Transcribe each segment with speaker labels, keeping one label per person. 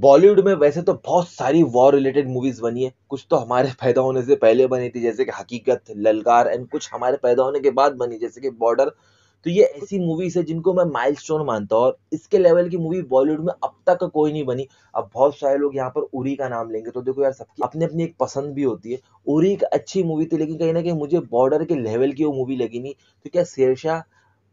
Speaker 1: बॉलीवुड में वैसे तो बहुत सारी वॉर रिलेटेड मूवीज बनी है कुछ तो हमारे पैदा होने से पहले बनी थी जैसे कि हकीकत ललकार एंड कुछ हमारे पैदा होने के बाद बनी जैसे कि बॉर्डर तो ये ऐसी मूवीज है जिनको मैं माइलस्टोन मानता हूँ और इसके लेवल की मूवी बॉलीवुड में अब तक कोई नहीं बनी अब बहुत सारे लोग यहाँ पर उरी का नाम लेंगे तो देखो यार सबकी अपनी अपनी एक पसंद भी होती है उरी एक अच्छी मूवी थी लेकिन कहीं ना कहीं मुझे बॉर्डर के लेवल की वो मूवी लगी नहीं तो क्या शेरशाह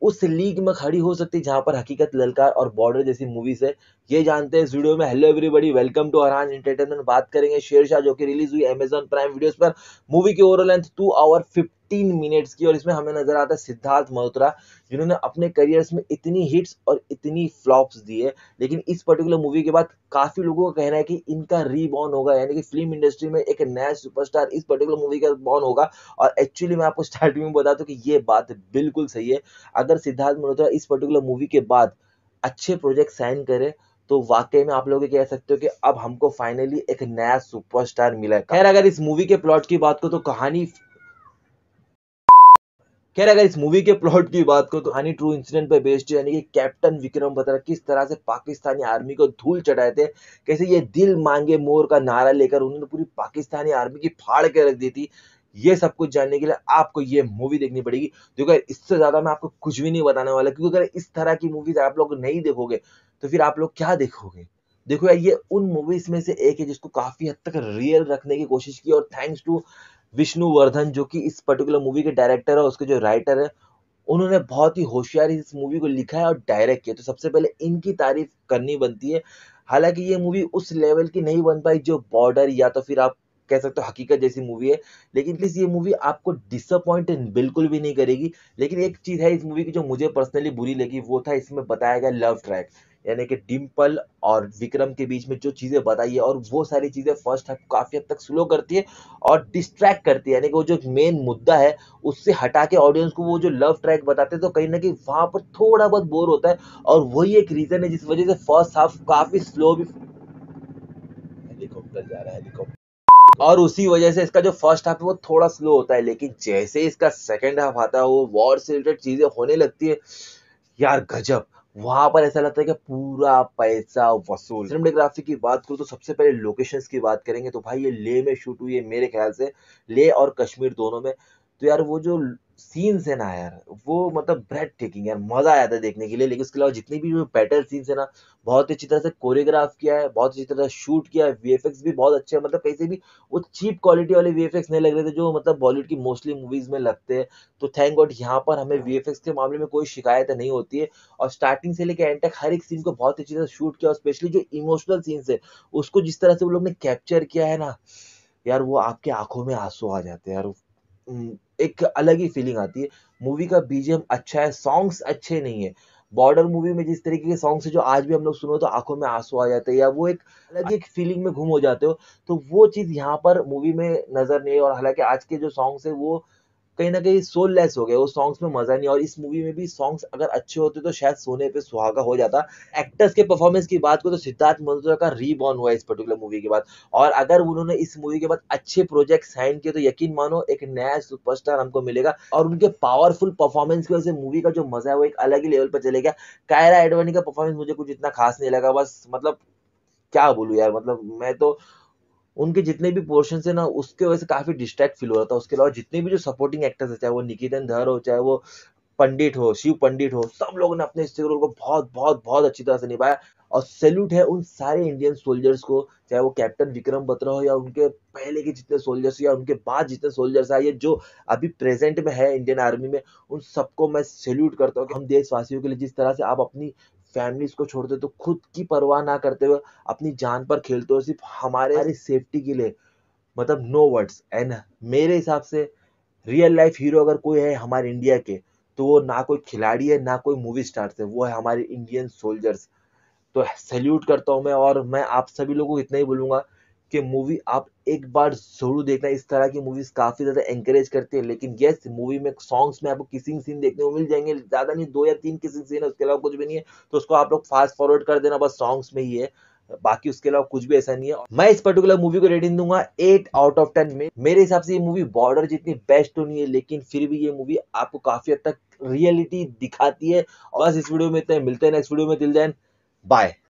Speaker 1: उस लीग में खड़ी हो सकती है जहां पर हकीकत ललकार और बॉर्डर जैसी मूवीज है ये जानते हैं इस वीडियो में hello everybody welcome to Aran entertainment बात करेंगे शेरशाह जो कि रिलीज हुई अमेजन प्राइम वीडियोस पर मूवी की overall length two hour fifty तीन मिनट्स की और इसमें हमें नजर आता है सिद्धार्थ मल्होत्रा जिन्होंने अपने करियर्स में इतनी हिट्स और इतनी फ्लॉप्स दी है लेकिन इस पर्टिकुलर मूवी के बाद काफी लोगों का कहना है कि इनका रीबॉर्न होगा यानी कि फिल्म इंडस्ट्री में एक नया सुपरस्टार इस पर्टिकुलर मूवी का बॉर्न होगा और एक्चुअली मैं आपको स्टार्टिंग में बता दूं कि ये बात बिल्कुल सही है अगर सिद्धार्थ मल्होत्रा इस पर्टिकुलर मूवी के बाद अच्छे प्रोजेक्ट साइन करे तो वाकई में आप लोग कह सकते हो कि अब हमको फाइनली एक नया सुपरस्टार मिला है खैर अगर इस मूवी के प्लॉट की बात को तो कहानी खैर अगर इस मूवी के प्लॉट की बात करो तो हनी ट्रू इंसिडेंट पर बेस्ड है यानी कि कैप्टन विक्रम बत्रा किस तरह से पाकिस्तानी आर्मी को धूल चढ़ाए थे कैसे ये दिल मांगे मोर का नारा लेकर उन्होंने तो पूरी पाकिस्तानी आर्मी की फाड़ के रख दी थी ये सब कुछ जानने के लिए आपको ये मूवी देखनी पड़ेगी क्योंकि इससे ज़्यादा मैं आपको कुछ भी नहीं बताने वाला क्योंकि अगर इस तरह की मूवीज आप लोग नहीं देखोगे तो फिर आप लोग क्या देखोगे देखो यार ये उन मूवीज में से एक है जिसको काफ़ी हद तक रियल रखने की कोशिश की और थैंक्स टू विष्णु वर्धन जो कि इस पर्टिकुलर मूवी के डायरेक्टर है उसके जो राइटर है उन्होंने बहुत ही होशियारी इस मूवी को लिखा है और डायरेक्ट किया तो सबसे पहले इनकी तारीफ करनी बनती है हालांकि ये मूवी उस लेवल की नहीं बन पाई जो बॉर्डर या तो फिर आप कह सकते हो हकीकत जैसी मूवी है लेकिन प्लीज़ ये मूवी आपको डिसअपॉइंट बिल्कुल भी नहीं करेगी लेकिन एक चीज़ है इस मूवी की जो मुझे पर्सनली बुरी लगी वो था इसमें बताया गया लव ट्रैक यानी कि डिम्पल और विक्रम के बीच में जो चीज़ें बताई है और वो सारी चीज़ें फर्स्ट हाफ काफ़ी हद तक स्लो करती है और डिस्ट्रैक्ट करती है यानी कि वो जो मेन मुद्दा है उससे हटा के ऑडियंस को वो जो लव ट्रैक बताते हैं तो कहीं ना कहीं वहाँ पर थोड़ा बहुत बोर होता है और वही एक रीज़न है जिस वजह से फर्स्ट हाफ काफ़ी स्लो भी हेलीकॉप्टर जा रहा है हेलीकॉप्टर और उसी वजह से इसका जो फर्स्ट हाफ है वो थोड़ा स्लो होता है लेकिन जैसे इसका सेकेंड हाफ आता है वो वॉर से रिलेटेड चीज़ें होने लगती है यार गजब वहां पर ऐसा लगता है कि पूरा पैसा वसूल सिनेमेटोग्राफी की बात करूँ तो सबसे पहले लोकेशंस की बात करेंगे तो भाई ये ले में शूट हुई है मेरे ख्याल से ले और कश्मीर दोनों में तो यार वो जो सीन्स है ना यार वो मतलब ब्रेड टेकिंग यार मज़ा आया था देखने के लिए लेकिन उसके अलावा जितने भी बैटल सीन्स है ना बहुत अच्छी तरह से कोरियोग्राफ किया है बहुत अच्छी तरह से शूट किया है वी भी बहुत अच्छे हैं मतलब कैसे भी वो चीप क्वालिटी वाले वी नहीं लग रहे थे जो मतलब बॉलीवुड की मोस्टली मूवीज़ में लगते हैं तो थैंक गॉड यहाँ पर हमें वी हाँ। के मामले में कोई शिकायत नहीं होती है और स्टार्टिंग से लेकर एंड तक हर एक सीन को बहुत अच्छी तरह शूट किया और स्पेशली जो इमोशनल सीन्स है उसको जिस तरह से वो लोग ने कैप्चर किया है ना यार वो आपके आंखों में आंसू आ जाते हैं यार एक अलग ही फीलिंग आती है मूवी का बीजेम अच्छा है सॉन्ग्स अच्छे नहीं है बॉर्डर मूवी में जिस तरीके के सॉन्ग्स है जो आज भी हम लोग सुनो तो आंखों में आंसू आ जाते हैं या वो एक अलग ही एक फीलिंग में घुम हो जाते हो तो वो चीज़ यहाँ पर मूवी में नज़र नहीं और हालांकि आज के जो सॉन्ग्स है वो कहीं ना कहीं सोल लेस हो गया वो सॉन्ग्स में मजा नहीं और इस मूवी में भी सॉन्ग्स अगर अच्छे होते तो शायद सोने पे सुहागा हो जाता एक्टर्स के परफॉर्मेंस की बात को तो सिद्धार्थ मल्होत्रा का रीबॉर्न हुआ इस पर्टिकुलर मूवी के बाद और अगर उन्होंने इस मूवी के बाद अच्छे प्रोजेक्ट साइन किए तो यकीन मानो एक नया सुपरस्टार हमको मिलेगा और उनके पावरफुल परफॉर्मेंस की वजह से मूवी का जो मजा है वो एक अलग ही लेवल पर चले गया कायरा एडवानी का परफॉर्मेंस मुझे कुछ इतना खास नहीं लगा बस मतलब क्या बोलूँ यार मतलब मैं तो उनके जितने भी पोर्शन है ना उसके वजह से काफी डिस्ट्रैक्ट फील हो रहा था उसके अलावा जितने भी जो सपोर्टिंग एक्टर्स है चाहे वो निकेतन धर हो चाहे वो पंडित हो शिव पंडित हो सब लोगों ने अपने इस रोल को बहुत बहुत बहुत अच्छी तरह से निभाया और सैल्यूट है उन सारे इंडियन सोल्जर्स को चाहे वो कैप्टन विक्रम बत्रा हो या उनके पहले के जितने सोल्जर्स या उनके बाद जितने सोल्जर्स आए जो अभी प्रेजेंट में है इंडियन आर्मी में उन सबको मैं सैल्यूट करता हूँ हम देशवासियों के लिए जिस तरह से आप अपनी फैमिलीज को छोड़ते तो खुद की परवाह ना करते हुए अपनी जान पर खेलते हो सिर्फ हमारे सेफ्टी के लिए मतलब नो वर्ड्स एंड मेरे हिसाब से रियल लाइफ हीरो अगर कोई है हमारे इंडिया के तो वो ना कोई खिलाड़ी है ना कोई मूवी स्टार्स है वो है हमारे इंडियन सोल्जर्स तो सैल्यूट करता हूँ मैं और मैं आप सभी लोगों को इतना ही बोलूँगा कि मूवी आप एक बार जरूर देखना इस तरह की मूवीज काफी ज्यादा एंकरेज करती है लेकिन यस मूवी में सॉन्ग्स में आपको किसिंग सीन देखने को मिल जाएंगे ज्यादा नहीं दो या तीन किसिंग सीन है उसके अलावा कुछ भी नहीं है तो उसको आप लोग फास्ट फॉरवर्ड कर देना बस सॉन्ग्स में ही है बाकी उसके अलावा कुछ भी ऐसा नहीं है मैं इस पर्टिकुलर मूवी को रेटिंग दूंगा एट आउट ऑफ टेन में मेरे हिसाब से ये मूवी बॉर्डर जितनी बेस्ट तो होनी है लेकिन फिर भी ये मूवी आपको काफी हद तक रियलिटी दिखाती है और बस इस वीडियो में इतना मिलते हैं नेक्स्ट वीडियो में दिल देन बाय